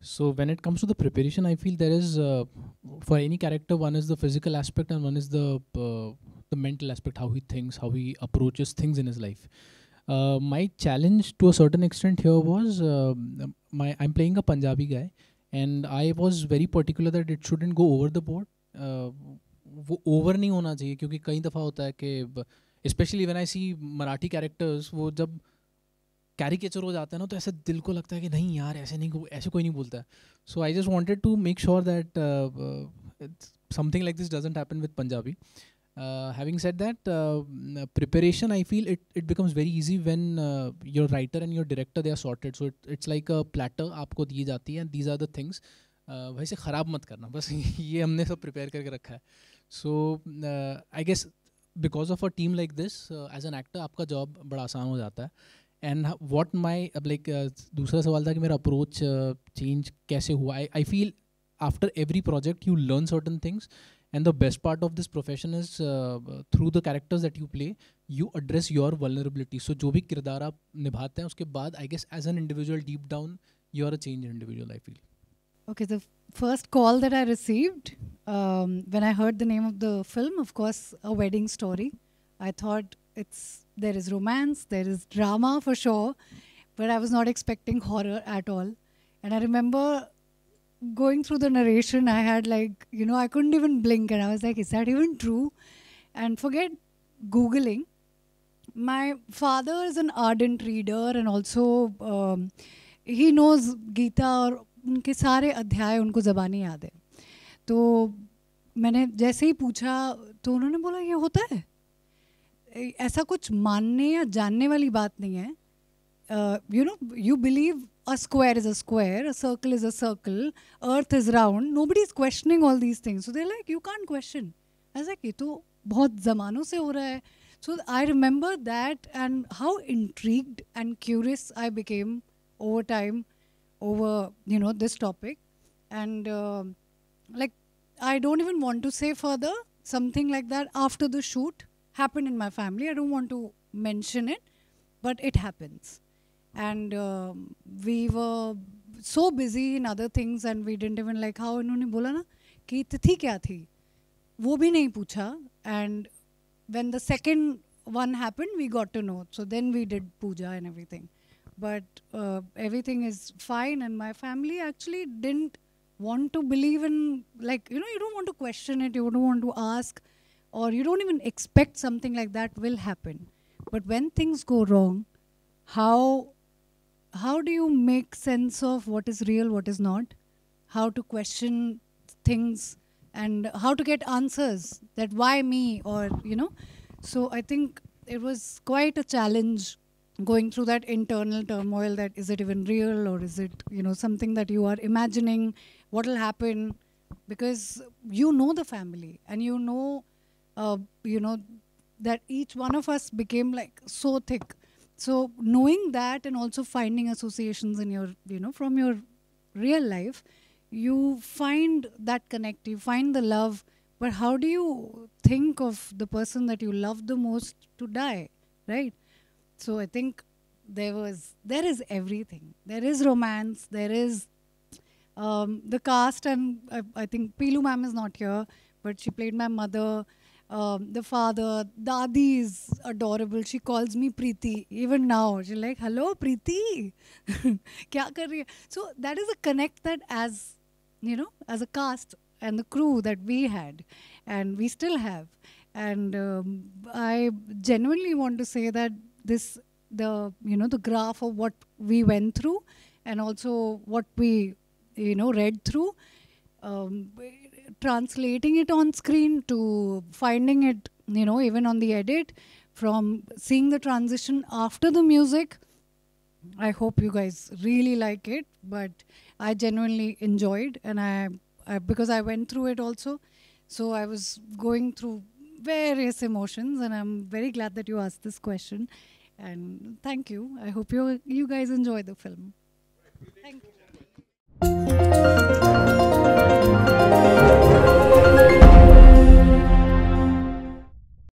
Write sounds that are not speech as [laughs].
So when it comes to the preparation, I feel there is uh, for any character one is the physical aspect and one is the uh, the mental aspect, how he thinks, how he approaches things in his life. Uh, my challenge to a certain extent here was uh, my I'm playing a Punjabi guy, and I was very particular that it shouldn't go over the board. वो uh, over नहीं होना चाहिए क्योंकि कई दफ़ा होता है कि specially when I see Marathi characters वो जब कैरिकेचर हो जाता है ना तो ऐसे दिल को लगता है कि नहीं यार ऐसे नहीं ऐसे कोई नहीं बोलता है so I just wanted to make sure that something like this doesn't happen with Punjabi having set that preparation I feel it it becomes very easy when your writer and your director they are sorted so it it's like a platter आपको दी जाती है these are the things वैसे ख़राब मत करना बस [laughs] ये हमने सब प्रिपेयर करके रखा है so I guess because of a team like this as an actor आपका जॉब बड़ा आसान हो जाता है एंड वॉट माई अब लाइक uh, दूसरा सवाल था कि मेरा अप्रोच चेंज uh, कैसे हुआ I I feel after every project you learn certain things and the best part of this profession is through the characters that you play you address your vulnerability so जो भी किरदार आप निभाते हैं उसके बाद I guess as an individual deep down you are a change individual I feel okay the first call that I received when I heard the name of the film of course a wedding story I thought it's there is romance, there is drama for sure, but I was not expecting horror at all. And I remember going through the narration, I had like, you know, I couldn't even blink, and I was like, is that even true? And forget Googling. My father is an ardent reader and also um, he knows Geeta और उनके सारे अध्याय उनको ज़बानी याद है तो मैंने जैसे ही पूछा तो उन्होंने बोला ये होता है ऐसा कुछ मानने या जानने वाली बात नहीं है you know you believe a square is a square a circle is a circle earth is round nobody is questioning all these things so they like you can question ऐसा कि तो बहुत जमानों से हो रहा है so I remember that and how intrigued and curious I became over time over you know this topic and like I don't even want to say further something like that after the shoot happened in my family. I don't want to mention it, but it happens. And um, we were so busy in other things and we didn't even like how इन्होंने बोला ना कि तिथि क्या थी वो भी नहीं पूछा and when the second one happened we got to know so then we did puja and everything but uh, everything is fine and my family actually didn't want to believe in like you know you don't want to question it you don't want to ask or you don't even expect something like that will happen. But when things go wrong, how how do you make sense of what is real, what is not? How to question things and how to get answers that why me or you know. So I think it was quite a challenge going through that internal turmoil that is it even real or is it you know something that you are imagining what will happen because you know the family and you know uh, you know, that each one of us became like so thick. So knowing that and also finding associations in your, you know, from your real life, you find that connect, you find the love. But how do you think of the person that you love the most to die, right? So I think there was, there is everything. There is romance. There is um, the cast, and I, I think Pilu ma'am is not here, but she played my mother um, the father, Dadi is adorable. She calls me Preeti even now. She's like, "Hello, Preeti, [laughs] kya kar rahi hai? So that is a connect that as you know, as a cast and the crew that we had, and we still have. And um, I genuinely want to say that this, the you know, the graph of what we went through, and also what we you know read through um, translating it on screen to finding it, you know, even on the edit, from seeing the transition after the music. I hope you guys really like it, but I genuinely enjoyed, and I, I because I went through it also, so I was going through various emotions, and I'm very glad that you asked this question, and thank you. I hope you you guys enjoy the film. Thank you.